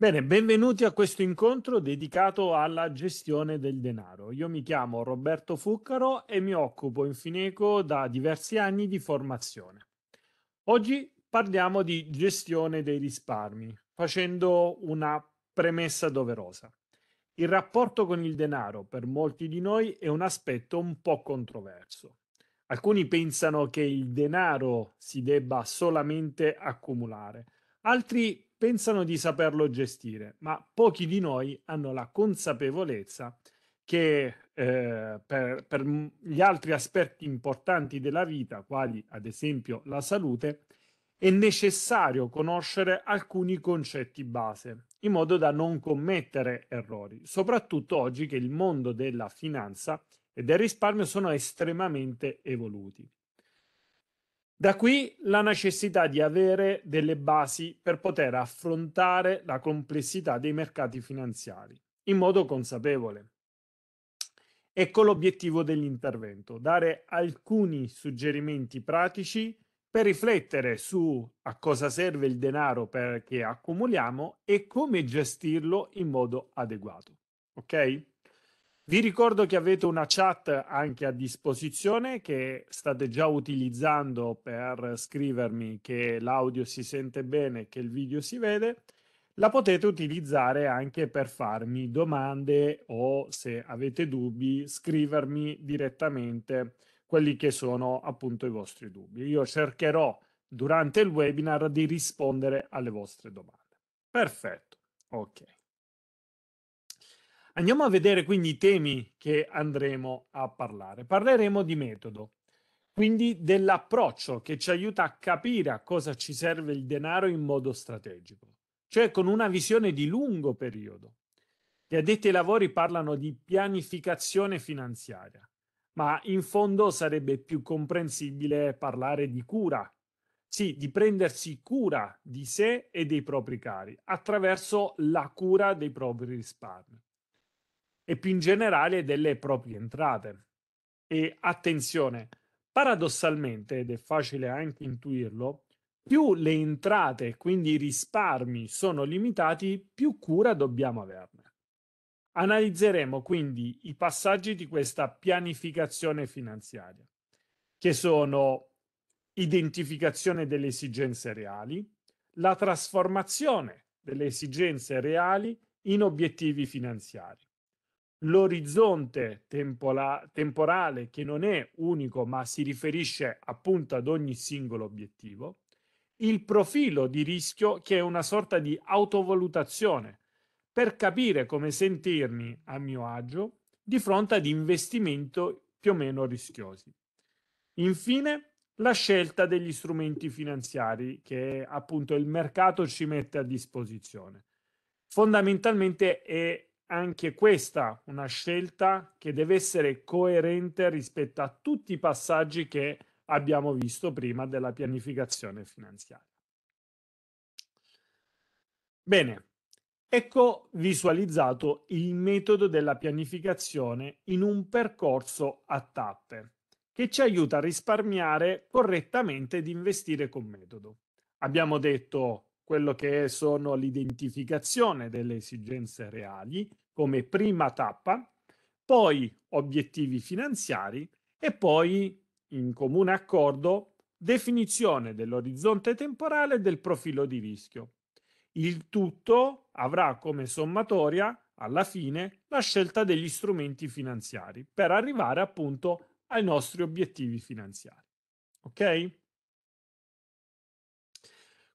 Bene, benvenuti a questo incontro dedicato alla gestione del denaro. Io mi chiamo Roberto Fuccaro e mi occupo in Fineco da diversi anni di formazione. Oggi parliamo di gestione dei risparmi, facendo una premessa doverosa. Il rapporto con il denaro per molti di noi è un aspetto un po' controverso. Alcuni pensano che il denaro si debba solamente accumulare, altri pensano di saperlo gestire, ma pochi di noi hanno la consapevolezza che eh, per, per, gli altri aspetti importanti della vita, quali ad esempio la salute, è necessario conoscere alcuni concetti base, in modo da non commettere errori, soprattutto oggi che il mondo della finanza e del risparmio sono estremamente evoluti. Da qui la necessità di avere delle basi per poter affrontare la complessità dei mercati finanziari in modo consapevole. Ecco l'obiettivo dell'intervento, dare alcuni suggerimenti pratici per riflettere su a cosa serve il denaro che accumuliamo e come gestirlo in modo adeguato. Ok? Vi ricordo che avete una chat anche a disposizione che state già utilizzando per scrivermi che l'audio si sente bene, che il video si vede. La potete utilizzare anche per farmi domande o se avete dubbi scrivermi direttamente quelli che sono appunto i vostri dubbi. Io cercherò durante il webinar di rispondere alle vostre domande. Perfetto, ok. Andiamo a vedere quindi i temi che andremo a parlare. Parleremo di metodo, quindi dell'approccio che ci aiuta a capire a cosa ci serve il denaro in modo strategico, cioè con una visione di lungo periodo. Gli addetti ai lavori parlano di pianificazione finanziaria, ma in fondo sarebbe più comprensibile parlare di cura, sì, di prendersi cura di sé e dei propri cari attraverso la cura dei propri risparmi e più in generale delle proprie entrate. E attenzione, paradossalmente, ed è facile anche intuirlo, più le entrate, quindi i risparmi, sono limitati, più cura dobbiamo averne. Analizzeremo quindi i passaggi di questa pianificazione finanziaria, che sono identificazione delle esigenze reali, la trasformazione delle esigenze reali in obiettivi finanziari, l'orizzonte temporale che non è unico ma si riferisce appunto ad ogni singolo obiettivo, il profilo di rischio che è una sorta di autovalutazione per capire come sentirmi a mio agio di fronte ad investimenti più o meno rischiosi. Infine, la scelta degli strumenti finanziari che appunto il mercato ci mette a disposizione. Fondamentalmente è anche questa una scelta che deve essere coerente rispetto a tutti i passaggi che abbiamo visto prima della pianificazione finanziaria. Bene, ecco visualizzato il metodo della pianificazione in un percorso a tappe che ci aiuta a risparmiare correttamente ed investire con metodo. Abbiamo detto quello che sono l'identificazione delle esigenze reali come prima tappa, poi obiettivi finanziari e poi, in comune accordo, definizione dell'orizzonte temporale e del profilo di rischio. Il tutto avrà come sommatoria, alla fine, la scelta degli strumenti finanziari per arrivare appunto ai nostri obiettivi finanziari. Ok?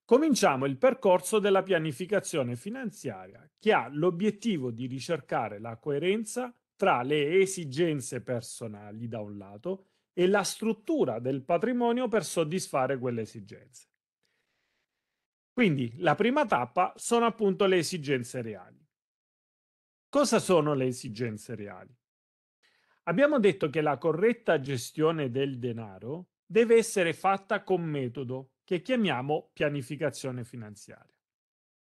Cominciamo il percorso della pianificazione finanziaria che ha l'obiettivo di ricercare la coerenza tra le esigenze personali da un lato e la struttura del patrimonio per soddisfare quelle esigenze. Quindi la prima tappa sono appunto le esigenze reali. Cosa sono le esigenze reali? Abbiamo detto che la corretta gestione del denaro deve essere fatta con metodo, che chiamiamo pianificazione finanziaria.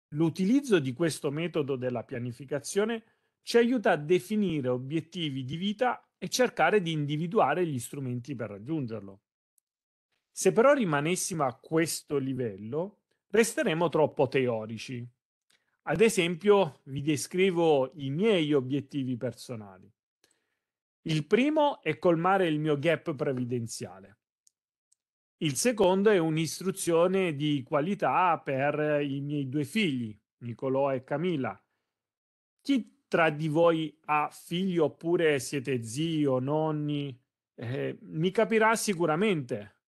L'utilizzo di questo metodo della pianificazione ci aiuta a definire obiettivi di vita e cercare di individuare gli strumenti per raggiungerlo. Se però rimanessimo a questo livello, resteremo troppo teorici. Ad esempio, vi descrivo i miei obiettivi personali. Il primo è colmare il mio gap previdenziale. Il secondo è un'istruzione di qualità per i miei due figli, Nicolò e Camilla. Chi tra di voi ha figli oppure siete zio, nonni? Eh, mi capirà sicuramente.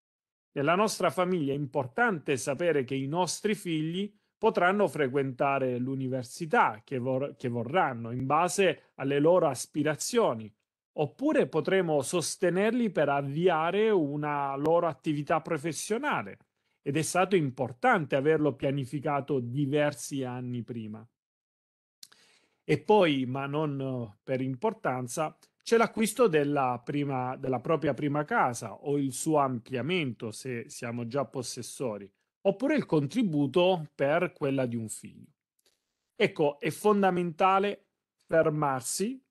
Nella nostra famiglia è importante sapere che i nostri figli potranno frequentare l'università che, vor- che vorranno in base alle loro aspirazioni oppure potremo sostenerli per avviare una loro attività professionale ed è stato importante averlo pianificato diversi anni prima. E poi, ma non per importanza, c'è l'acquisto della, prima, della propria prima casa o il suo ampliamento se siamo già possessori, oppure il contributo per quella di un figlio. Ecco, è fondamentale fermarsi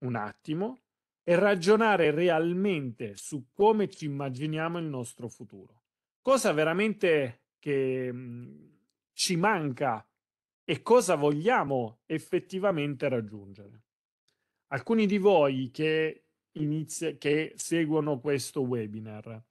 un attimo e ragionare realmente su come ci immaginiamo il nostro futuro. Cosa veramente che mhmm, ci manca e cosa vogliamo effettivamente raggiungere. Alcuni di voi che, inizia, che seguono questo webinar,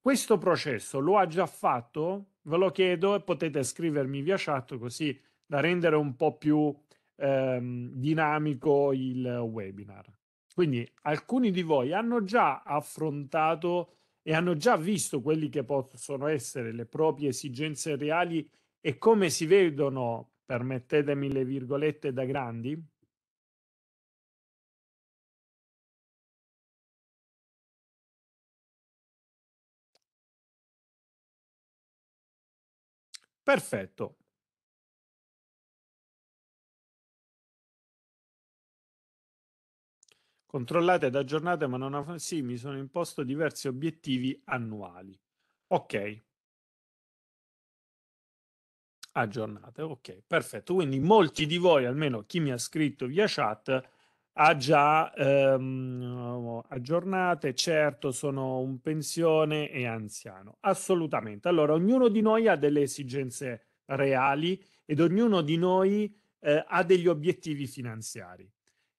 questo processo lo ha già fatto? Ve lo chiedo e potete scrivermi via chat così da rendere un po' più ehm, dinamico il webinar. Quindi alcuni di voi hanno già affrontato e hanno già visto quelli che possono essere le proprie esigenze reali e come si vedono, permettetemi le virgolette, da grandi? Perfetto. Controllate ed aggiornate, ma non av- sì, mi sono imposto diversi obiettivi annuali. Ok. Aggiornate, ok, perfetto. Quindi molti di voi, almeno chi mi ha scritto via chat, ha già ehm, aggiornate, certo sono un pensione e anziano, assolutamente. Allora, ognuno di noi ha delle esigenze reali ed ognuno di noi eh, ha degli obiettivi finanziari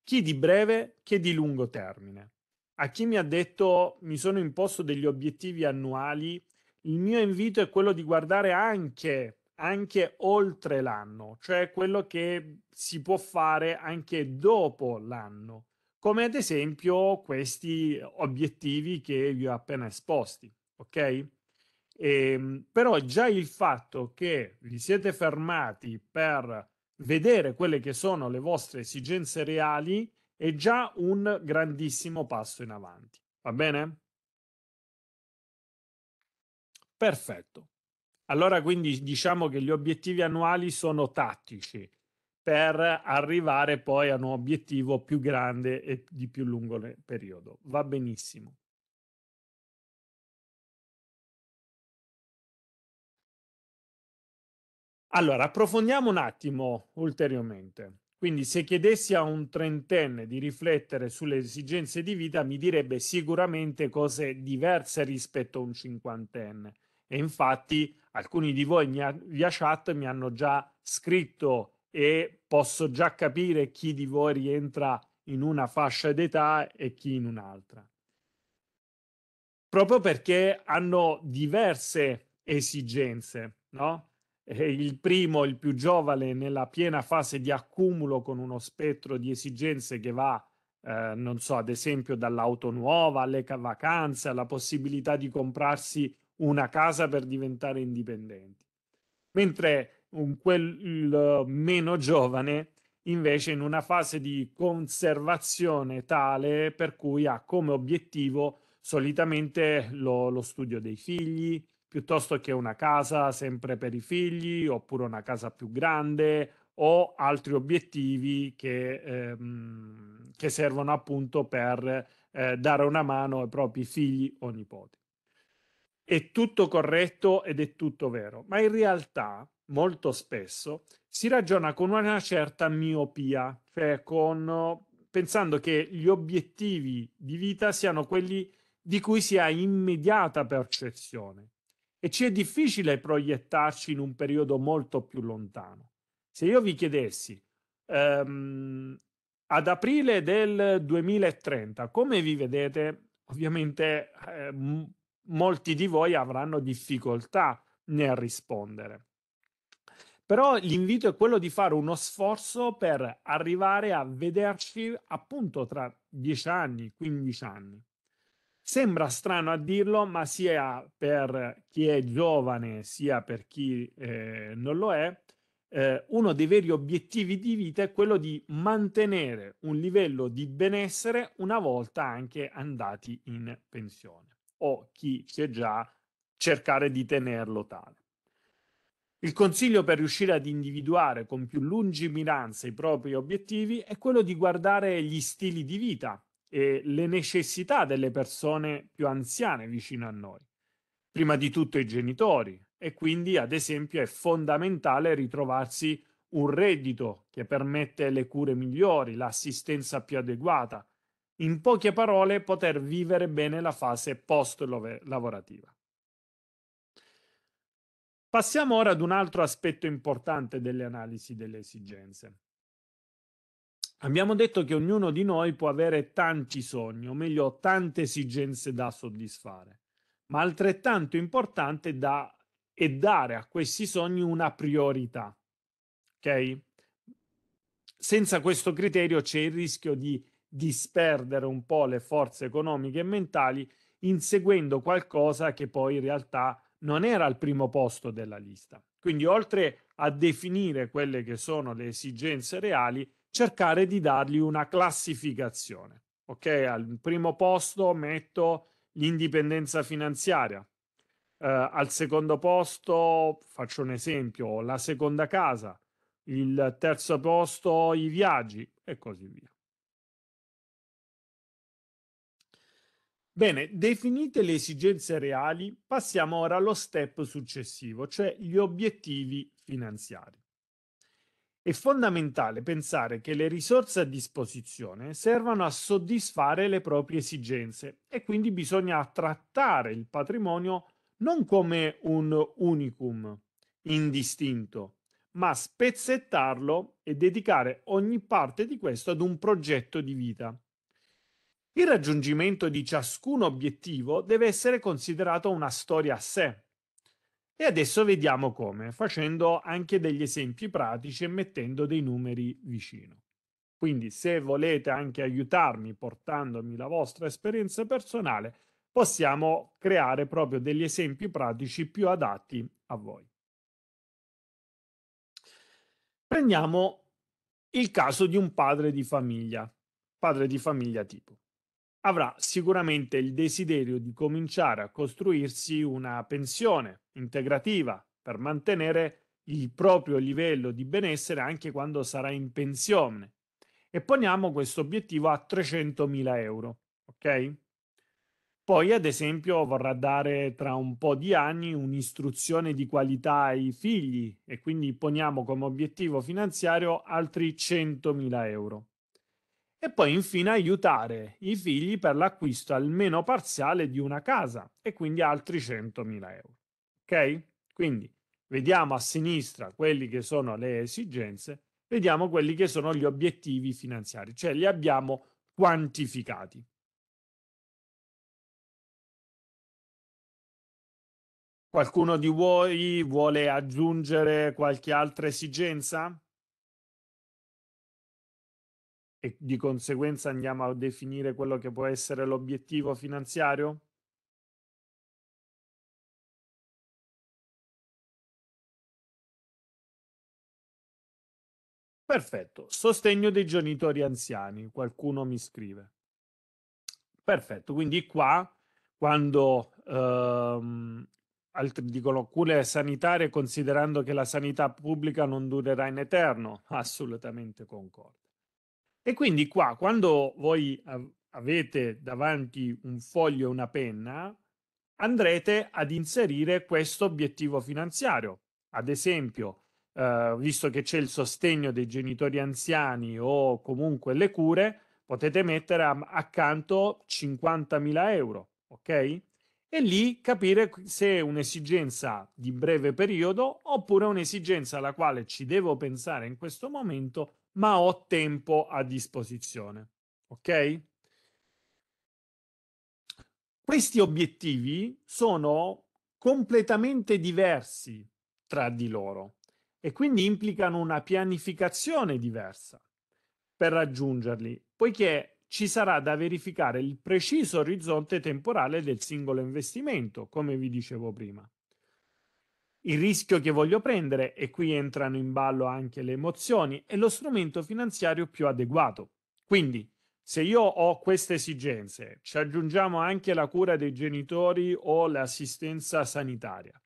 chi di breve che di lungo termine. A chi mi ha detto mi sono imposto degli obiettivi annuali, il mio invito è quello di guardare anche, anche oltre l'anno, cioè quello che si può fare anche dopo l'anno, come ad esempio questi obiettivi che vi ho appena esposti, ok? E, ehm, però già il fatto che vi siete fermati per vedere quelle che sono le vostre esigenze reali è già un grandissimo passo in avanti. Va bene? Perfetto. Allora quindi diciamo che gli obiettivi annuali sono tattici per arrivare poi a un obiettivo più grande e di più lungo periodo. Va benissimo. Allora, approfondiamo un attimo ulteriormente. Quindi se chiedessi a un trentenne di riflettere sulle esigenze di vita, mi direbbe sicuramente cose diverse rispetto a un cinquantenne. E infatti alcuni di voi mia, via chat mi hanno già scritto e posso già capire chi di voi rientra in una fascia d'età e chi in un'altra. Proprio perché hanno diverse esigenze, no? il primo, il più giovane, nella piena fase di accumulo con uno spettro di esigenze che va, eh, non so, ad esempio dall'auto nuova alle vacanze, alla possibilità di comprarsi una casa per diventare indipendenti. Mentre un, quel meno giovane invece in una fase di conservazione tale per cui ha come obiettivo solitamente lo, lo studio dei figli, piuttosto che una casa sempre per i figli oppure una casa più grande o altri obiettivi che, ehm, che servono appunto per eh, dare una mano ai propri figli o nipoti. È tutto corretto ed è tutto vero, ma in realtà molto spesso si ragiona con una certa miopia, cioè con, pensando che gli obiettivi di vita siano quelli di cui si ha immediata percezione e ci è difficile proiettarci in un periodo molto più lontano. Se io vi chiedessi ehm, ad aprile del 2030, come vi vedete? Ovviamente eh, m- molti di voi avranno difficoltà nel rispondere. Però l'invito è quello di fare uno sforzo per arrivare a vederci appunto tra 10 anni, 15 anni. Sembra strano a dirlo, ma sia per chi è giovane sia per chi eh, non lo è, eh, uno dei veri obiettivi di vita è quello di mantenere un livello di benessere una volta anche andati in pensione o chi si è già cercare di tenerlo tale. Il consiglio per riuscire ad individuare con più lungimiranza i propri obiettivi è quello di guardare gli stili di vita eh, le necessità delle persone più anziane vicino a noi, prima di tutto i genitori. E quindi, ad esempio, è fondamentale ritrovarsi un reddito che permette le cure migliori, l'assistenza più adeguata, in poche parole poter vivere bene la fase post-lavorativa. Passiamo ora ad un altro aspetto importante delle analisi delle esigenze, Abbiamo detto che ognuno di noi può avere tanti sogni, o meglio tante esigenze da soddisfare, ma altrettanto importante da, è dare a questi sogni una priorità. Ok? Senza questo criterio c'è il rischio di disperdere un po' le forze economiche e mentali inseguendo qualcosa che poi in realtà non era al primo posto della lista. Quindi oltre a definire quelle che sono le esigenze reali, cercare di dargli una classificazione. Ok, al primo posto metto l'indipendenza finanziaria, eh, al secondo posto faccio un esempio, la seconda casa, il terzo posto i viaggi e così via. Bene, definite le esigenze reali, passiamo ora allo step successivo, cioè gli obiettivi finanziari. È fondamentale pensare che le risorse a disposizione servano a soddisfare le proprie esigenze e quindi bisogna trattare il patrimonio non come un unicum indistinto, ma spezzettarlo e dedicare ogni parte di questo ad un progetto di vita. Il raggiungimento di ciascun obiettivo deve essere considerato una storia a sé, e adesso vediamo come, facendo anche degli esempi pratici e mettendo dei numeri vicino. Quindi se volete anche aiutarmi portandomi la vostra esperienza personale, possiamo creare proprio degli esempi pratici più adatti a voi. Prendiamo il caso di un padre di famiglia, padre di famiglia tipo avrà sicuramente il desiderio di cominciare a costruirsi una pensione integrativa per mantenere il proprio livello di benessere anche quando sarà in pensione e poniamo questo obiettivo a 300.000 euro, ok? Poi, ad esempio, vorrà dare tra un po' di anni un'istruzione di qualità ai figli e quindi poniamo come obiettivo finanziario altri 100.000 euro e poi infine aiutare i figli per l'acquisto almeno parziale di una casa e quindi altri 100.000 euro. Ok? Quindi vediamo a sinistra quelli che sono le esigenze, vediamo quelli che sono gli obiettivi finanziari, cioè li abbiamo quantificati. Qualcuno di voi vuole aggiungere qualche altra esigenza? e di conseguenza andiamo a definire quello che può essere l'obiettivo finanziario? Perfetto, sostegno dei genitori anziani, qualcuno mi scrive. Perfetto, quindi qua quando ehm, altri dicono cure sanitarie considerando che la sanità pubblica non durerà in eterno, assolutamente concordo. E quindi qua, quando voi avete davanti un foglio e una penna, andrete ad inserire questo obiettivo finanziario. Ad esempio, eh, visto che c'è il sostegno dei genitori anziani o comunque le cure, potete mettere accanto 50.000 euro, ok? E lì capire se è un'esigenza di breve periodo oppure un'esigenza alla quale ci devo pensare in questo momento ma ho tempo a disposizione. Ok? Questi obiettivi sono completamente diversi tra di loro e quindi implicano una pianificazione diversa per raggiungerli, poiché ci sarà da verificare il preciso orizzonte temporale del singolo investimento, come vi dicevo prima. Il rischio che voglio prendere, e qui entrano in ballo anche le emozioni, è lo strumento finanziario più adeguato. Quindi, se io ho queste esigenze, ci aggiungiamo anche la cura dei genitori o l'assistenza sanitaria.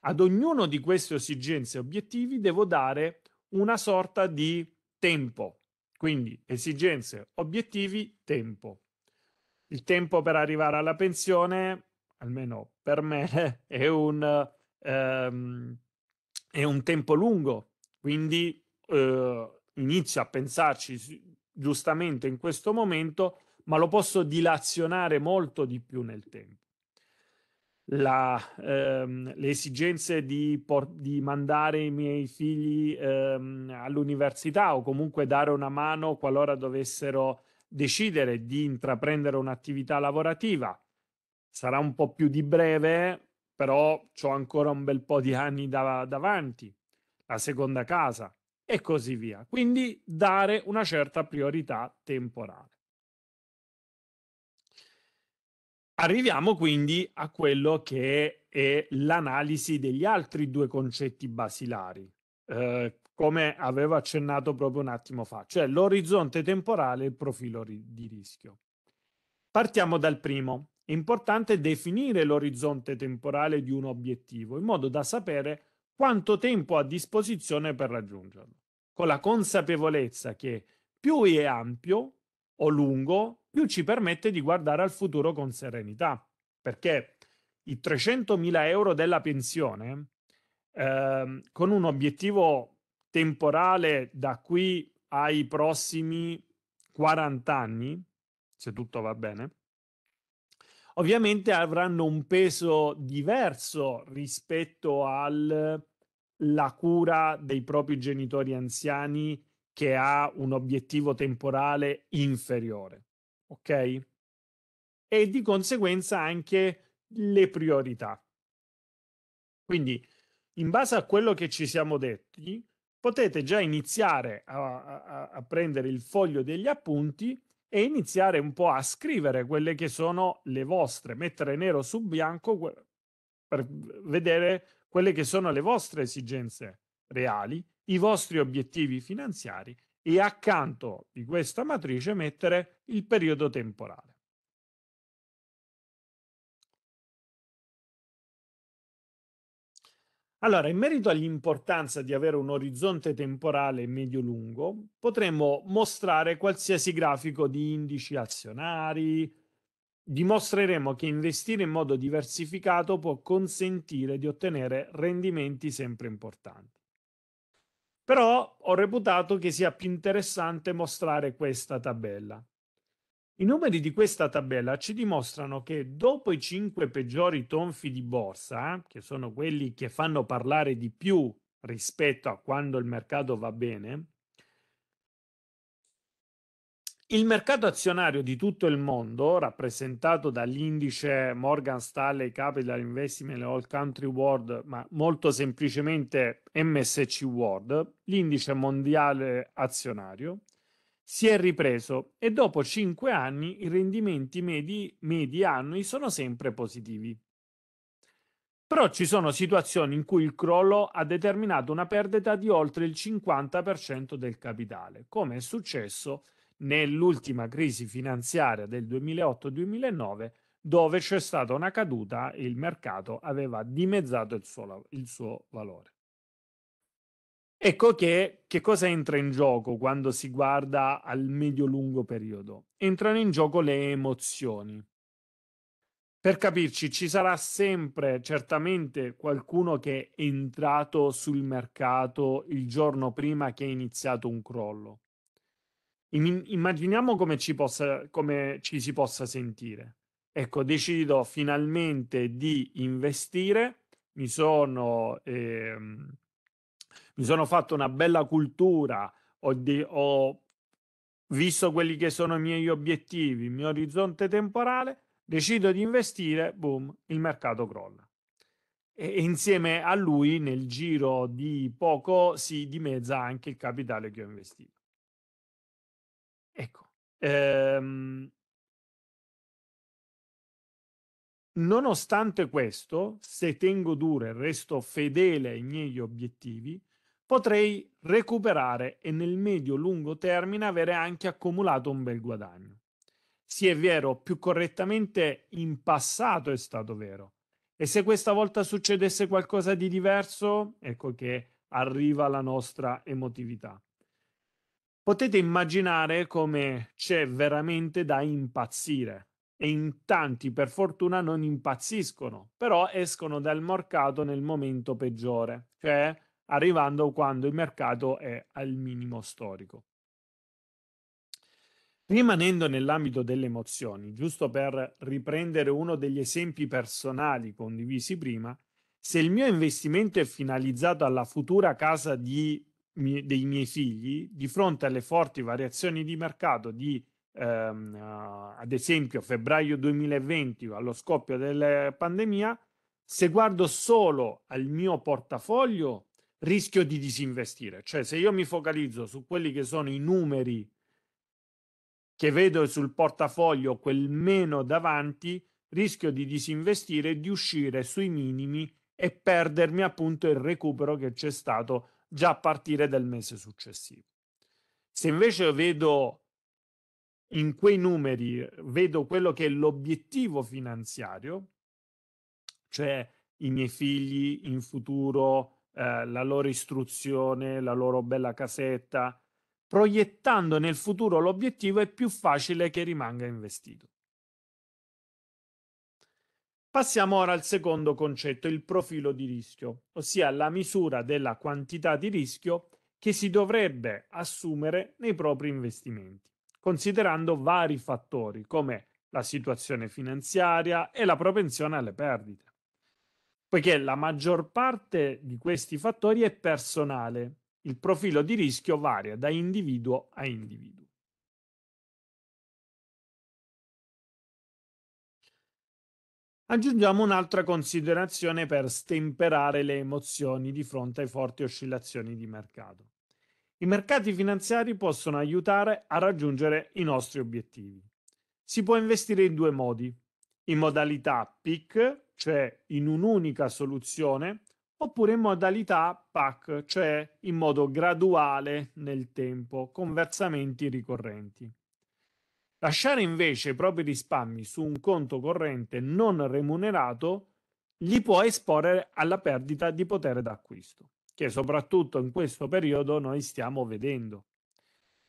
Ad ognuno di queste esigenze e obiettivi devo dare una sorta di tempo. Quindi esigenze, obiettivi, tempo. Il tempo per arrivare alla pensione, almeno per me, è un ehm, è un tempo lungo, quindi eh, uhm, inizia a pensarci giustamente in questo momento, ma lo posso dilazionare molto di più nel tempo. La, ehm, le esigenze di, di, mandare i miei figli ehm, all'università o comunque dare una mano qualora dovessero decidere di intraprendere un'attività lavorativa sarà un po' più di breve però ho ancora un bel po' di anni da, davanti, la seconda casa e così via. Quindi dare una certa priorità temporale. Arriviamo quindi a quello che è l'analisi degli altri due concetti basilari, eh, come avevo accennato proprio un attimo fa, cioè l'orizzonte temporale e il profilo di rischio. Partiamo dal primo, è importante definire l'orizzonte temporale di un obiettivo in modo da sapere quanto tempo ha a disposizione per raggiungerlo, con la consapevolezza che più è ampio o lungo, più ci permette di guardare al futuro con serenità, perché i 300.000 euro della pensione eh, con un obiettivo temporale da qui ai prossimi 40 anni, se tutto va bene, ovviamente avranno un peso diverso rispetto alla cura dei propri genitori anziani che ha un obiettivo temporale inferiore. Ok? E di conseguenza anche le priorità. Quindi, in base a quello che ci siamo detti, potete già iniziare a, a, a prendere il foglio degli appunti e iniziare un po' a scrivere quelle che sono le vostre, mettere nero su bianco per vedere quelle che sono le vostre esigenze reali, i vostri obiettivi finanziari e accanto di questa matrice mettere il periodo temporale. Allora, in merito all'importanza di avere un orizzonte temporale medio-lungo, potremmo mostrare qualsiasi grafico di indici azionari. Dimostreremo che investire in modo diversificato può consentire di ottenere rendimenti sempre importanti. Però ho reputato che sia più interessante mostrare questa tabella. I numeri di questa tabella ci dimostrano che dopo i cinque peggiori tonfi di borsa, che sono quelli che fanno parlare di più rispetto a quando il mercato va bene, il mercato azionario di tutto il mondo, rappresentato dall'indice Morgan Stanley Capital Investment All Country World, ma molto semplicemente MSC World, l'indice mondiale azionario, si è ripreso e dopo 5 anni i rendimenti medi, medi annui sono sempre positivi. Però ci sono situazioni in cui il crollo ha determinato una perdita di oltre il 50% del capitale, come è successo nell'ultima crisi finanziaria del 2008-2009, dove c'è stata una caduta e il mercato aveva dimezzato il suo, il suo valore. Ecco che, che cosa entra in gioco quando si guarda al medio-lungo periodo? Entrano in gioco le emozioni. Per capirci, ci sarà sempre certamente qualcuno che è entrato sul mercato il giorno prima che è iniziato un crollo. immaginiamo come ci, possa, come ci si possa sentire. Ecco, decido finalmente di investire, mi sono... Ehm, mi sono fatto una bella cultura, ho, di, ho visto quelli che sono i miei obiettivi, il mio orizzonte temporale, decido di investire, boom, il mercato crolla. E, insieme a lui nel giro di poco si dimezza anche il capitale che ho investito. Ecco, ehm, Nonostante questo, se tengo duro e resto fedele ai miei obiettivi, potrei recuperare e nel medio-lungo termine avere anche accumulato un bel guadagno. Sì, è vero, più correttamente in passato è stato vero. E se questa volta succedesse qualcosa di diverso, ecco che arriva la nostra emotività. Potete immaginare come c'è veramente da impazzire e in tanti per fortuna non impazziscono, però escono dal mercato nel momento peggiore, cioè arrivando quando il mercato è al minimo storico. Rimanendo nell'ambito delle emozioni, giusto per riprendere uno degli esempi personali condivisi prima, se il mio investimento è finalizzato alla futura casa di, dei miei figli, di fronte alle forti variazioni di mercato di ehm, ad esempio febbraio 2020 allo scoppio della pandemia, se guardo solo al mio portafoglio rischio di disinvestire, cioè se io mi focalizzo su quelli che sono i numeri che vedo sul portafoglio quel meno davanti, rischio di disinvestire, di uscire sui minimi e perdermi appunto il recupero che c'è stato già a partire dal mese successivo. Se invece vedo in quei numeri vedo quello che è l'obiettivo finanziario, cioè i miei figli in futuro, eh, la loro istruzione, la loro bella casetta, proiettando nel futuro l'obiettivo è più facile che rimanga investito. Passiamo ora al secondo concetto, il profilo di rischio, ossia la misura della quantità di rischio che si dovrebbe assumere nei propri investimenti considerando vari fattori come la situazione finanziaria e la propensione alle perdite, poiché la maggior parte di questi fattori è personale. Il profilo di rischio varia da individuo a individuo. Aggiungiamo un'altra considerazione per stemperare le emozioni di fronte ai forti oscillazioni di mercato. I mercati finanziari possono aiutare a raggiungere i nostri obiettivi. Si può investire in due modi, in modalità PIC, cioè in un'unica soluzione, oppure in modalità PAC, cioè in modo graduale nel tempo, con versamenti ricorrenti. Lasciare invece i propri risparmi su un conto corrente non remunerato li può esporre alla perdita di potere d'acquisto che soprattutto in questo periodo noi stiamo vedendo.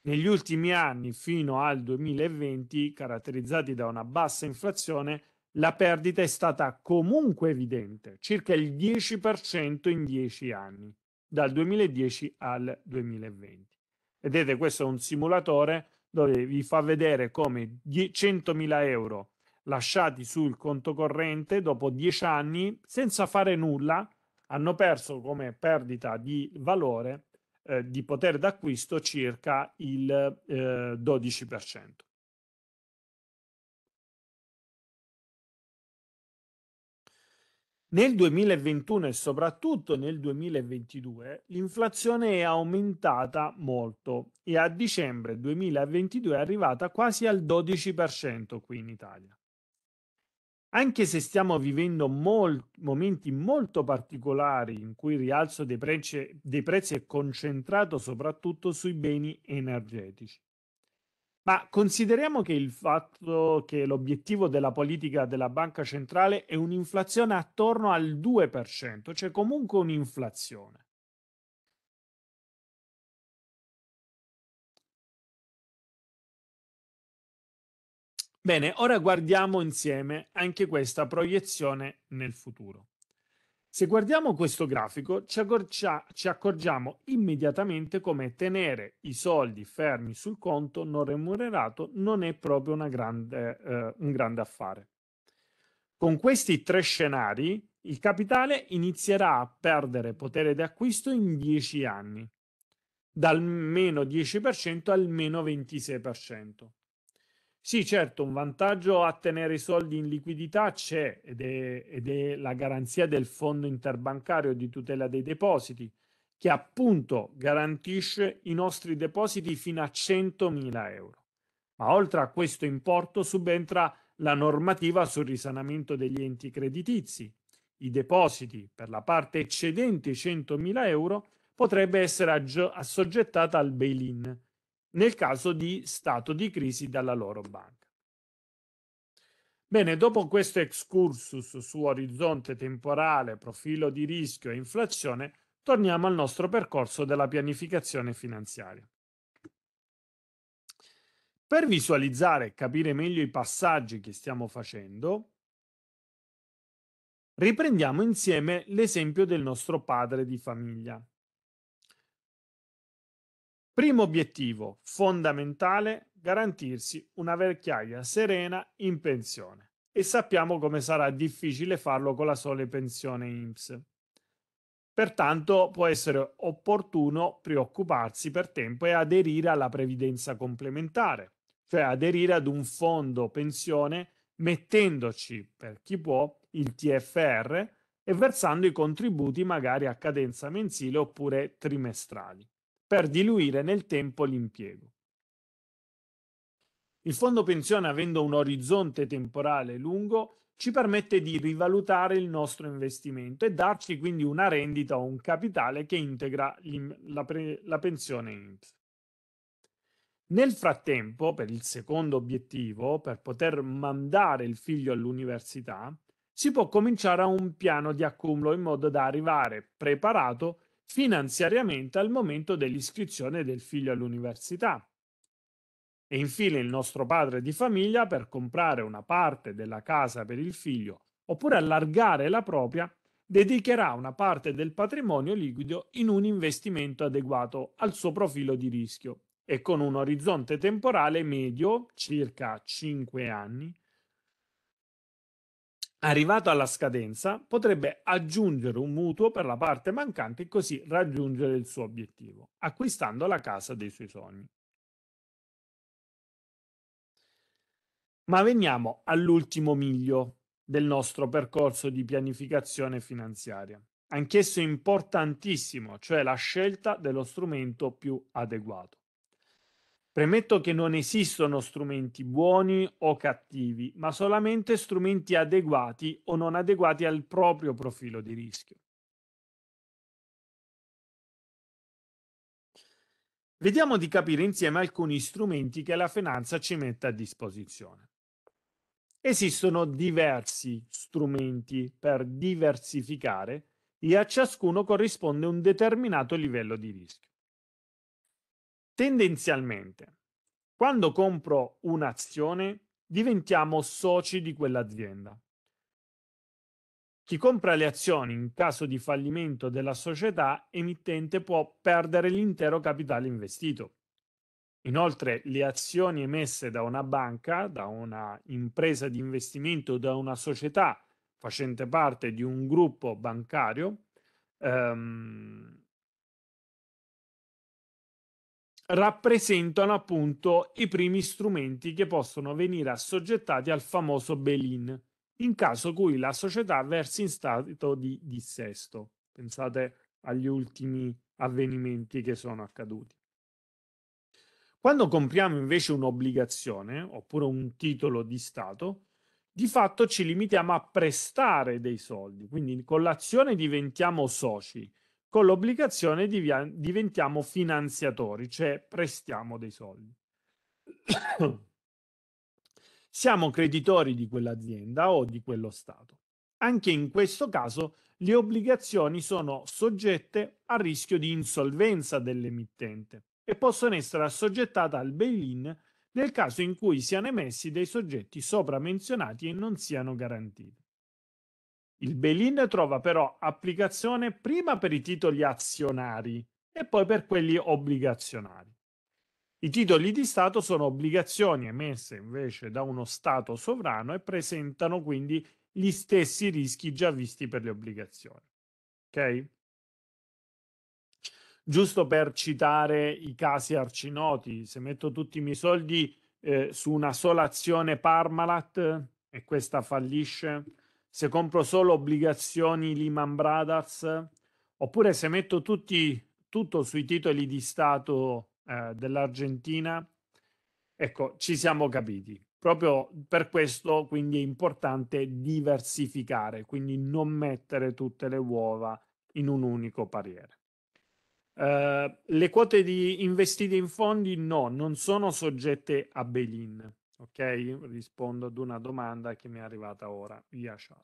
Negli ultimi anni, fino al 2020, caratterizzati da una bassa inflazione, la perdita è stata comunque evidente, circa il 10% in 10 anni, dal 2010 al 2020. Vedete, questo è un simulatore dove vi fa vedere come 100.000 euro lasciati sul conto corrente dopo 10 anni senza fare nulla hanno perso come perdita di valore eh, di potere d'acquisto circa il eh, 12%. Nel 2021 e soprattutto nel 2022 l'inflazione è aumentata molto e a dicembre 2022 è arrivata quasi al 12% qui in Italia anche se stiamo vivendo mol- momenti molto particolari in cui il rialzo dei, prece- dei prezzi è concentrato soprattutto sui beni energetici. Ma consideriamo che il fatto che l'obiettivo della politica della banca centrale è un'inflazione attorno al 2%, cioè comunque un'inflazione. Bene, ora guardiamo insieme anche questa proiezione nel futuro. Se guardiamo questo grafico ci, accorcia, ci, accorgiamo immediatamente come tenere i soldi fermi sul conto non remunerato non è proprio grande, eh, un grande affare. Con questi tre scenari il capitale inizierà a perdere potere d'acquisto in 10 anni, dal meno 10% al meno 26%. Sì, certo, un vantaggio a tenere i soldi in liquidità c'è ed è, ed è, la garanzia del fondo interbancario di tutela dei depositi, che appunto garantisce i nostri depositi fino a 100.000 euro. Ma oltre a questo importo subentra la normativa sul risanamento degli enti creditizi. I depositi per la parte eccedente i 100.000 euro potrebbe essere assoggettata al bail-in, nel caso di stato di crisi dalla loro banca. Bene, dopo questo excursus su orizzonte temporale, profilo di rischio e inflazione, torniamo al nostro percorso della pianificazione finanziaria. Per visualizzare e capire meglio i passaggi che stiamo facendo, riprendiamo insieme l'esempio del nostro padre di famiglia, Primo obiettivo fondamentale, garantirsi una vecchiaia serena in pensione. E sappiamo come sarà difficile farlo con la sola pensione INPS. Pertanto può essere opportuno preoccuparsi per tempo e aderire alla previdenza complementare, cioè aderire ad un fondo pensione mettendoci, per chi può, il TFR e versando i contributi magari a cadenza mensile oppure trimestrali per diluire nel tempo l'impiego. Il fondo pensione, avendo un orizzonte temporale lungo, ci permette di rivalutare il nostro investimento e darci quindi una rendita o un capitale che integra la, pre- la pensione INPS. Nel frattempo, per il secondo obiettivo, per poter mandare il figlio all'università, si può cominciare a un piano di accumulo in modo da arrivare preparato finanziariamente al momento dell'iscrizione del figlio all'università. E infine il nostro padre di famiglia per comprare una parte della casa per il figlio oppure allargare la propria dedicherà una parte del patrimonio liquido in un investimento adeguato al suo profilo di rischio e con un orizzonte temporale medio, circa 5 anni, arrivato alla scadenza, potrebbe aggiungere un mutuo per la parte mancante e così raggiungere il suo obiettivo, acquistando la casa dei suoi sogni. Ma veniamo all'ultimo miglio del nostro percorso di pianificazione finanziaria, anch'esso importantissimo, cioè la scelta dello strumento più adeguato. Premetto che non esistono strumenti buoni o cattivi, ma solamente strumenti adeguati o non adeguati al proprio profilo di rischio. Vediamo di capire insieme alcuni strumenti che la finanza ci mette a disposizione. Esistono diversi strumenti per diversificare e a ciascuno corrisponde un determinato livello di rischio. Tendenzialmente, quando compro un'azione, diventiamo soci di quell'azienda. Chi compra le azioni in caso di fallimento della società emittente può perdere l'intero capitale investito. Inoltre, le azioni emesse da una banca, da una impresa di investimento o da una società facente parte di un gruppo bancario ehm, rappresentano appunto i primi strumenti che possono venire assoggettati al famoso Belin, in caso cui la società versi in stato di dissesto. Pensate agli ultimi avvenimenti che sono accaduti. Quando compriamo invece un'obbligazione oppure un titolo di Stato, di fatto ci limitiamo a prestare dei soldi, quindi con l'azione diventiamo soci con l'obbligazione diventiamo finanziatori, cioè prestiamo dei soldi. Siamo creditori di quell'azienda o di quello Stato. Anche in questo caso le obbligazioni sono soggette al rischio di insolvenza dell'emittente e possono essere assoggettate al bail-in nel caso in cui siano emessi dei soggetti sopra menzionati e non siano garantiti. Il bail-in trova però applicazione prima per i titoli azionari e poi per quelli obbligazionari. I titoli di Stato sono obbligazioni emesse invece da uno Stato sovrano e presentano quindi gli stessi rischi già visti per le obbligazioni. Ok? Giusto per citare i casi arcinoti, se metto tutti i miei soldi eh, su una sola azione Parmalat e questa fallisce, se compro solo obbligazioni Lehman Brothers oppure se metto tutti, tutto sui titoli di Stato eh, dell'Argentina. Ecco, ci siamo capiti. Proprio per questo quindi è importante diversificare, quindi non mettere tutte le uova in un unico pariere. Eh, le quote di investite in fondi no, non sono soggette a bail-in. Ok, rispondo ad una domanda che mi è arrivata ora via chat.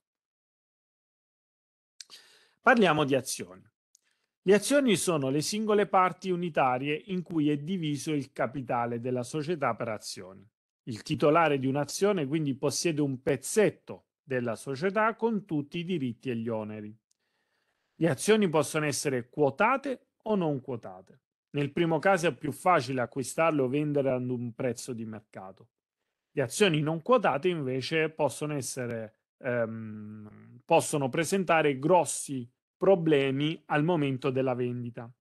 Parliamo di azioni. Le azioni sono le singole parti unitarie in cui è diviso il capitale della società per azioni. Il titolare di un'azione quindi possiede un pezzetto della società con tutti i diritti e gli oneri. Le azioni possono essere quotate o non quotate. Nel primo caso è più facile acquistarle o vendere ad un prezzo di mercato. Le azioni non quotate invece possono essere ehm, possono presentare grossi problemi al momento della vendita.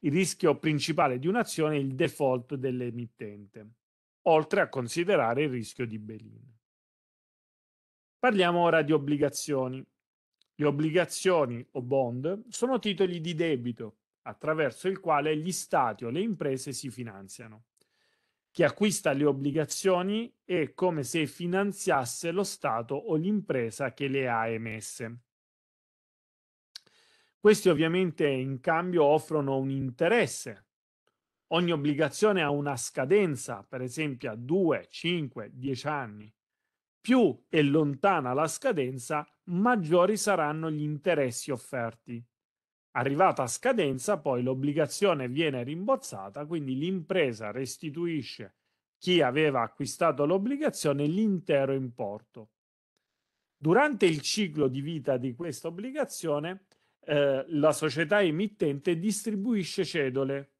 Il rischio principale di un'azione è il default dell'emittente, oltre a considerare il rischio di Belin. Parliamo ora di obbligazioni. Le obbligazioni o bond sono titoli di debito attraverso il quale gli stati o le imprese si finanziano che acquista le obbligazioni è come se finanziasse lo Stato o l'impresa che le ha emesse. Questi ovviamente in cambio offrono un interesse. Ogni obbligazione ha una scadenza, per esempio a 2, 5, 10 anni. Più è lontana la scadenza, maggiori saranno gli interessi offerti. Arrivata a scadenza, poi l'obbligazione viene rimbozzata, quindi l'impresa restituisce chi aveva acquistato l'obbligazione l'intero importo. Durante il ciclo di vita di questa obbligazione, eh, la società emittente distribuisce cedole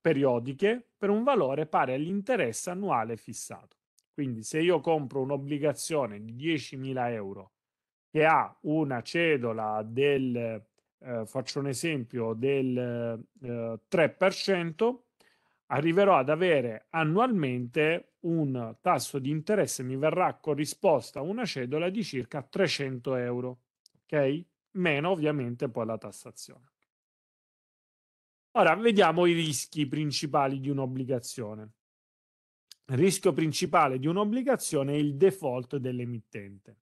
periodiche per un valore pari all'interesse annuale fissato. Quindi se io compro un'obbligazione di 10.000 euro che ha una cedola del eh, faccio un esempio, del eh, 3%, arriverò ad avere annualmente un tasso di interesse, mi verrà corrisposta una cedola di circa 300 euro, ok? Meno ovviamente poi la tassazione. Ora vediamo i rischi principali di un'obbligazione. Il rischio principale di un'obbligazione è il default dell'emittente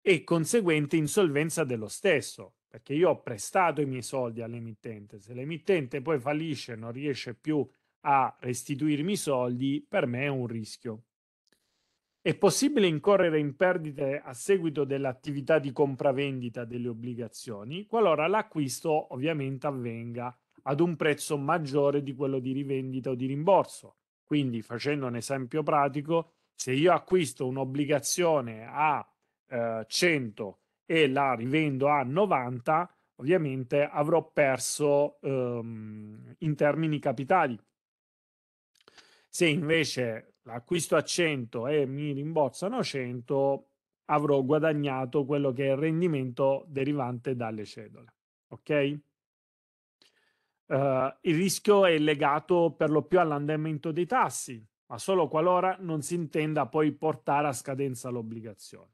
e conseguente insolvenza dello stesso, perché io ho prestato i miei soldi all'emittente, se l'emittente poi fallisce e non riesce più a restituirmi i soldi, per me è un rischio. È possibile incorrere in perdite a seguito dell'attività di compravendita delle obbligazioni qualora l'acquisto ovviamente avvenga ad un prezzo maggiore di quello di rivendita o di rimborso. Quindi, facendo un esempio pratico, se io acquisto un'obbligazione a eh, 100 e la rivendo a 90, ovviamente avrò perso ehm, in termini capitali. Se invece l'acquisto a 100 e mi rimborsano 100, avrò guadagnato quello che è il rendimento derivante dalle cedole. Ok? Uh, il rischio è legato per lo più all'andamento dei tassi, ma solo qualora non si intenda poi portare a scadenza l'obbligazione.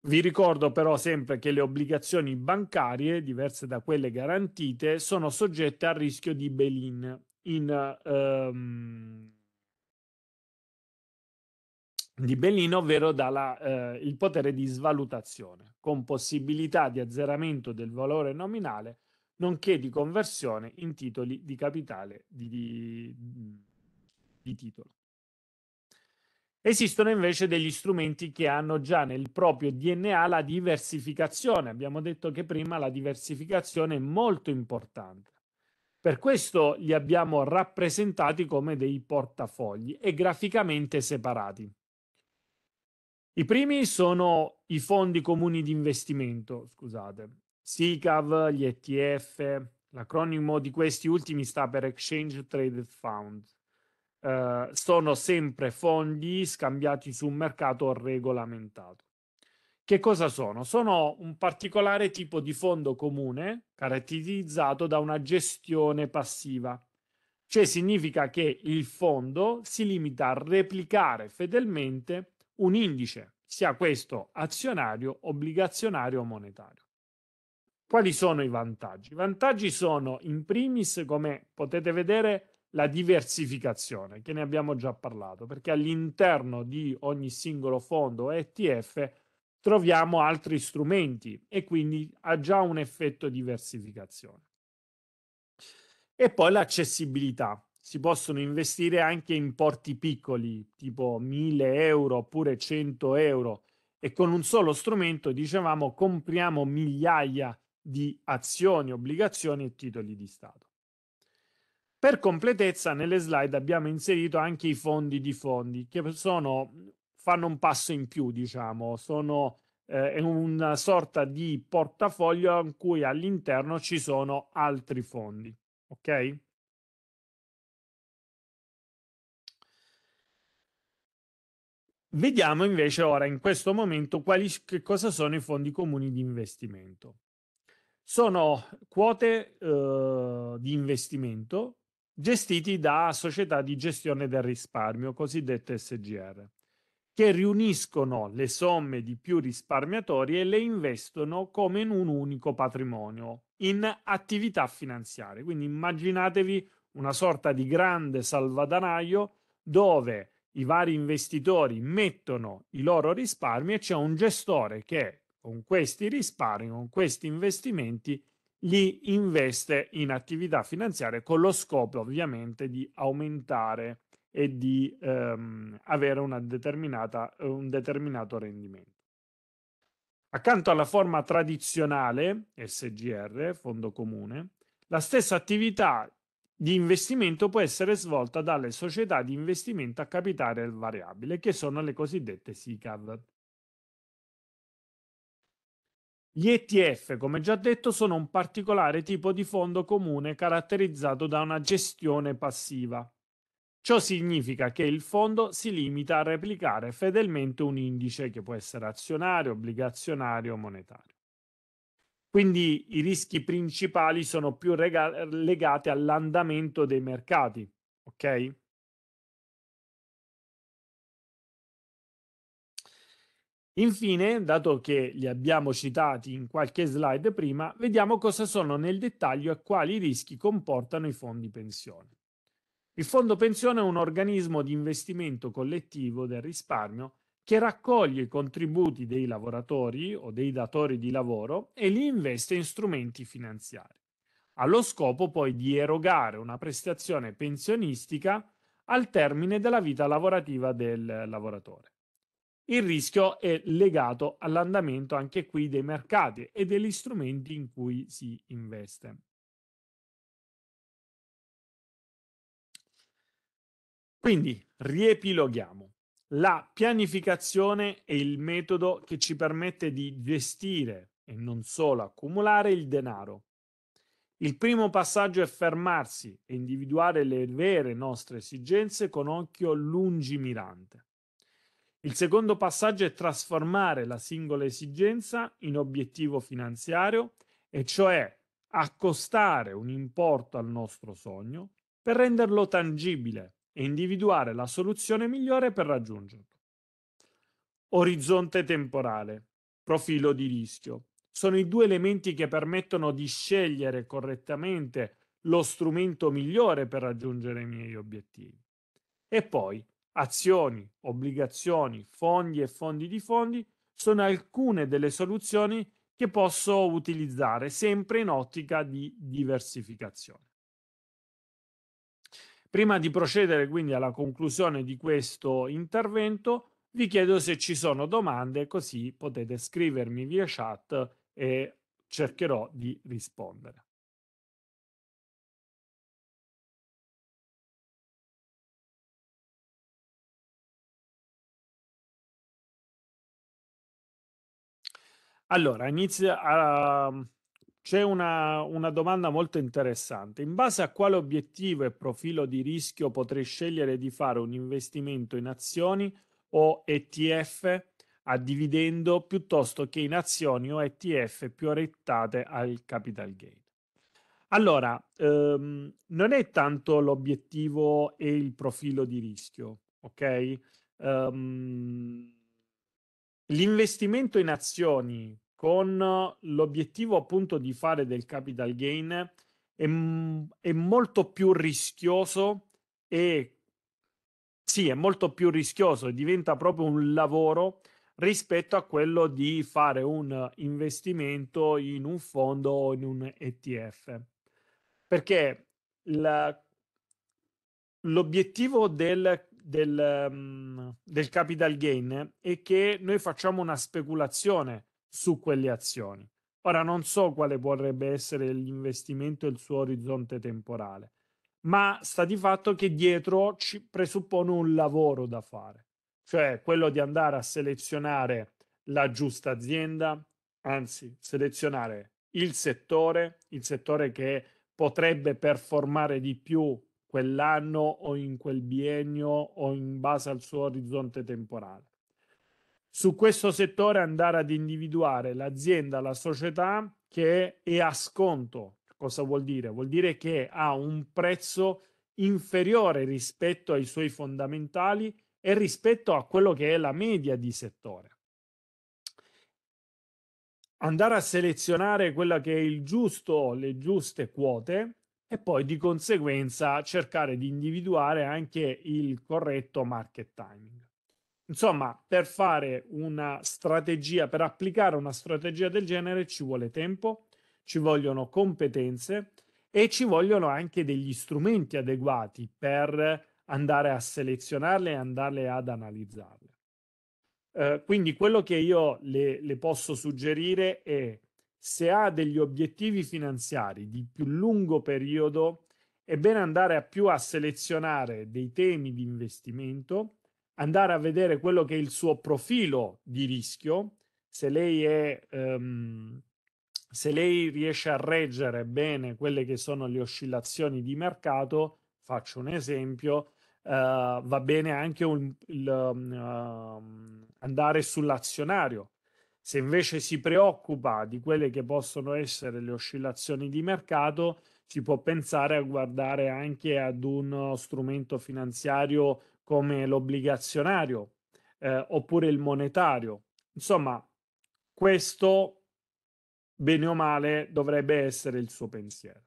Vi ricordo però sempre che le obbligazioni bancarie, diverse da quelle garantite, sono soggette al rischio di bail-in. In, um, di bail-in, ovvero dalla, uh, il potere di svalutazione, con possibilità di azzeramento del valore nominale, nonché di conversione in titoli di capitale di, di, di titolo. Esistono invece degli strumenti che hanno già nel proprio DNA la diversificazione. Abbiamo detto che prima la diversificazione è molto importante. Per questo li abbiamo rappresentati come dei portafogli e graficamente separati. I primi sono i fondi comuni di investimento, scusate, SICAV, gli ETF, l'acronimo di questi ultimi sta per Exchange Traded Fund. Eh, sono sempre fondi scambiati su un mercato regolamentato. Che cosa sono? Sono un particolare tipo di fondo comune caratterizzato da una gestione passiva, cioè significa che il fondo si limita a replicare fedelmente un indice, sia questo azionario, obbligazionario o monetario. Quali sono i vantaggi? I vantaggi sono in primis, come potete vedere, la diversificazione, che ne abbiamo già parlato, perché all'interno di ogni singolo fondo ETF troviamo altri strumenti e quindi ha già un effetto diversificazione. E poi l'accessibilità. Si possono investire anche importi piccoli, tipo 1000 euro oppure 100 euro, e con un solo strumento, dicevamo, compriamo migliaia di azioni, obbligazioni e titoli di Stato. Per completezza nelle slide abbiamo inserito anche i fondi di fondi che sono, fanno un passo in più, diciamo, sono eh, una sorta di portafoglio in cui all'interno ci sono altri fondi, ok? Vediamo invece ora in questo momento quali, che cosa sono i fondi comuni di investimento. Sono quote eh, di investimento gestiti da società di gestione del risparmio, cosiddette SGR, che riuniscono le somme di più risparmiatori e le investono come in un unico patrimonio, in attività finanziarie. Quindi immaginatevi una sorta di grande salvadanaio dove i vari investitori mettono i loro risparmi e c'è un gestore che con questi risparmi, con questi investimenti, li investe in attività finanziarie con lo scopo ovviamente di aumentare e di ehm, avere un determinato rendimento. Accanto alla forma tradizionale, SGR, fondo comune, la stessa attività di investimento può essere svolta dalle società di investimento a capitale variabile, che sono le cosiddette SICAV. Gli ETF, come già detto, sono un particolare tipo di fondo comune caratterizzato da una gestione passiva. Ciò significa che il fondo si limita a replicare fedelmente un indice che può essere azionario, obbligazionario o monetario. Quindi i rischi principali sono più rega- legati all'andamento dei mercati, ok? Infine, dato che li abbiamo citati in qualche slide prima, vediamo cosa sono nel dettaglio e quali rischi comportano i fondi pensione. Il fondo pensione è un organismo di investimento collettivo del risparmio che raccoglie i contributi dei lavoratori o dei datori di lavoro e li investe in strumenti finanziari, allo scopo poi di erogare una prestazione pensionistica al termine della vita lavorativa del lavoratore. Il rischio è legato all'andamento anche qui dei mercati e degli strumenti in cui si investe. Quindi riepiloghiamo. La pianificazione è il metodo che ci permette di gestire e non solo accumulare il denaro. Il primo passaggio è fermarsi e individuare le vere nostre esigenze con occhio lungimirante. Il secondo passaggio è trasformare la singola esigenza in obiettivo finanziario, e cioè accostare un importo al nostro sogno per renderlo tangibile e individuare la soluzione migliore per raggiungerlo. Orizzonte temporale, profilo di rischio, sono i due elementi che permettono di scegliere correttamente lo strumento migliore per raggiungere i miei obiettivi. E poi azioni, obbligazioni, fondi e fondi di fondi sono alcune delle soluzioni che posso utilizzare sempre in ottica di diversificazione. Prima di procedere quindi alla conclusione di questo intervento, vi chiedo se ci sono domande, così potete scrivermi via chat e cercherò di rispondere. Allora, inizia a... Mhmm, c'è una, una domanda molto interessante. In base a quale obiettivo e profilo di rischio potrei scegliere di fare un investimento in azioni o ETF a dividendo piuttosto che in azioni o ETF più orientate al capital gain? Allora, ehm, non è tanto l'obiettivo e il profilo di rischio, ok? Um, l'investimento in azioni con l'obiettivo appunto di fare del capital gain è, è molto più rischioso e sì, è molto più rischioso e diventa proprio un lavoro rispetto a quello di fare un investimento in un fondo o in un ETF. Perché la, l'obiettivo del del, ehm, del capital gain è che noi facciamo una speculazione su quelle azioni. Ora non so quale vorrebbe essere l'investimento e il suo orizzonte temporale, ma sta di fatto che dietro ci presuppone un lavoro da fare, cioè quello di andare a selezionare la giusta azienda, anzi selezionare il settore, il settore che potrebbe performare di più quell'anno o in quel biennio o in base al suo orizzonte temporale. Su questo settore andare ad individuare l'azienda, la società che è a sconto. Cosa vuol dire? Vuol dire che ha un prezzo inferiore rispetto ai suoi fondamentali e rispetto a quello che è la media di settore. Andare a selezionare quella che è il giusto, le giuste quote e poi di conseguenza cercare di individuare anche il corretto market timing. Insomma, per fare una strategia, per applicare una strategia del genere ci vuole tempo, ci vogliono competenze e ci vogliono anche degli strumenti adeguati per andare a selezionarle e andare ad analizzarle. Eh, quindi quello che io le, le posso suggerire è se ha degli obiettivi finanziari di più lungo periodo, è bene andare a più a selezionare dei temi di investimento, andare a vedere quello che è il suo profilo di rischio, se lei, è, um, se lei riesce a reggere bene quelle che sono le oscillazioni di mercato, faccio un esempio, uh, va bene anche un, il, um, andare sull'azionario, se invece si preoccupa di quelle che possono essere le oscillazioni di mercato, si può pensare a guardare anche ad uno uh, strumento finanziario come l'obbligazionario eh, oppure il monetario. Insomma, questo bene o male dovrebbe essere il suo pensiero.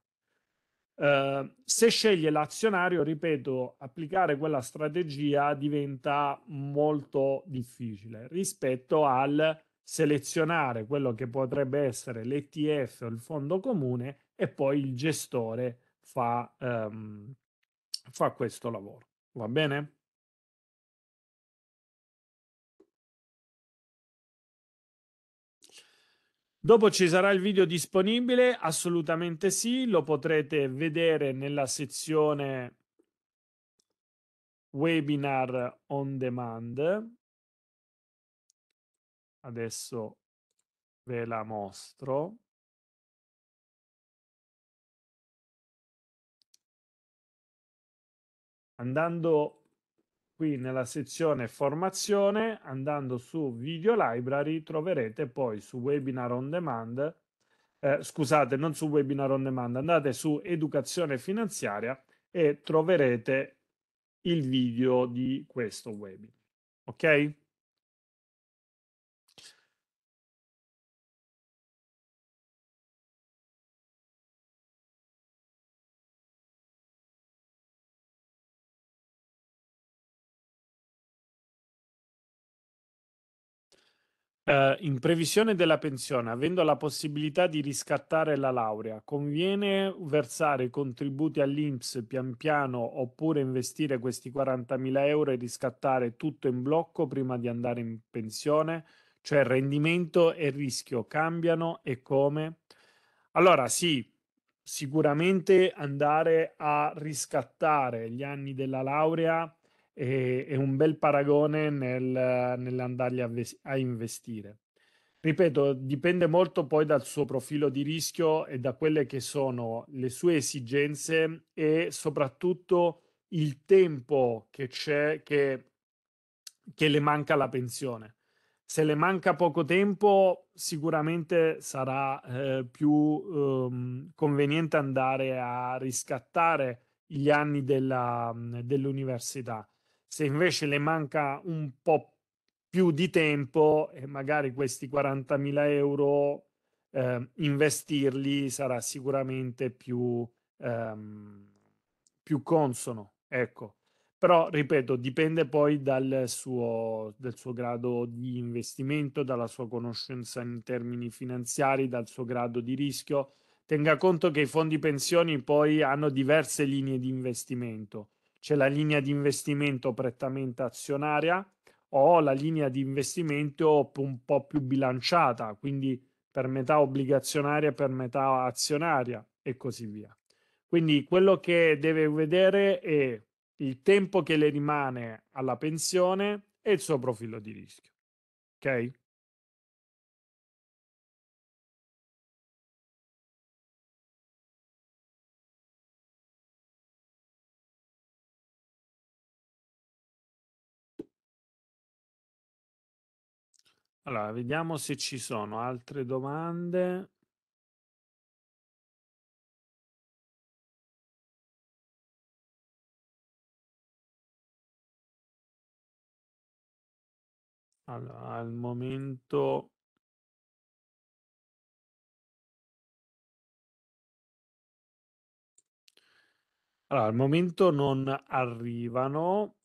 Eh, se sceglie l'azionario, ripeto, applicare quella strategia diventa molto difficile rispetto al selezionare quello che potrebbe essere l'ETF o il fondo comune e poi il gestore fa, um, fa questo lavoro. Va bene? Dopo ci sarà il video disponibile? Assolutamente sì, lo potrete vedere nella sezione webinar on demand adesso ve la mostro. Andando qui nella sezione formazione, andando su video library, troverete poi su webinar on demand, eh, scusate, non su webinar on demand, andate su educazione finanziaria e troverete il video di questo webinar. Ok? Eh, in previsione della pensione, avendo la possibilità di riscattare la laurea, conviene versare i contributi all'INPS pian piano oppure investire questi 40.000 euro e riscattare tutto in blocco prima di andare in pensione? Cioè rendimento e rischio cambiano e come? Allora sì, sicuramente andare a riscattare gli anni della laurea e, e un bel paragone nel, nell'andargli a, ves- a investire. Ripeto, dipende molto poi dal suo profilo di rischio e da quelle che sono le sue esigenze e soprattutto il tempo che c'è che, che le manca la pensione se le manca poco tempo, sicuramente sarà eh, più ehm, conveniente andare a riscattare gli anni della, dell'università. Se invece le manca un po' più di tempo e eh, magari questi 40.000 euro eh, investirli sarà sicuramente più, ehm, più consono. Ecco però ripeto dipende poi dal suo, suo, grado di investimento dalla sua conoscenza in termini finanziari dal suo grado di rischio tenga conto che i fondi pensioni poi hanno diverse linee di investimento c'è la linea di investimento prettamente azionaria o la linea di investimento un po' più bilanciata, quindi per metà obbligazionaria, per metà azionaria e così via. Quindi quello che deve vedere è il tempo che le rimane alla pensione e il suo profilo di rischio. Ok? Allora, vediamo se ci sono altre domande. Allora, al momento Allora, al momento non arrivano.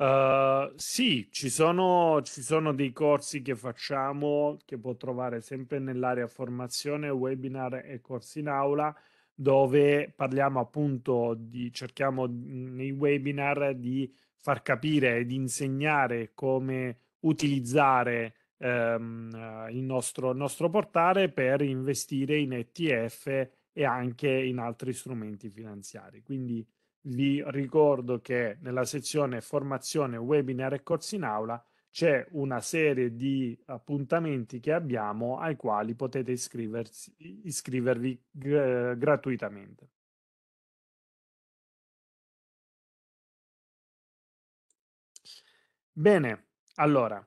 Uh, sì, ci sono, ci sono dei corsi che facciamo che può trovare sempre nell'area formazione, webinar e corsi in aula, dove parliamo appunto di, cerchiamo mhmm, nei webinar di far capire e di insegnare come utilizzare ehm, il, nostro, il nostro portale per investire in ETF e anche in altri strumenti finanziari. Quindi vi ricordo che nella sezione formazione, webinar e corsi in aula c'è una serie di appuntamenti che abbiamo ai quali potete iscrivervi gr gratuitamente. Bene, allora,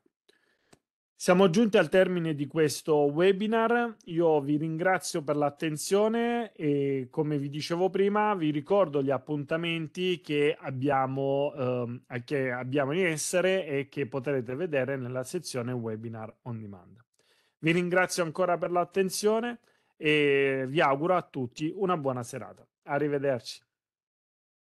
siamo giunti al termine di questo webinar, io vi ringrazio per l'attenzione e come vi dicevo prima vi ricordo gli appuntamenti che abbiamo, eh, che abbiamo in essere e che potrete vedere nella sezione webinar on demand. Vi ringrazio ancora per l'attenzione e vi auguro a tutti una buona serata. Arrivederci.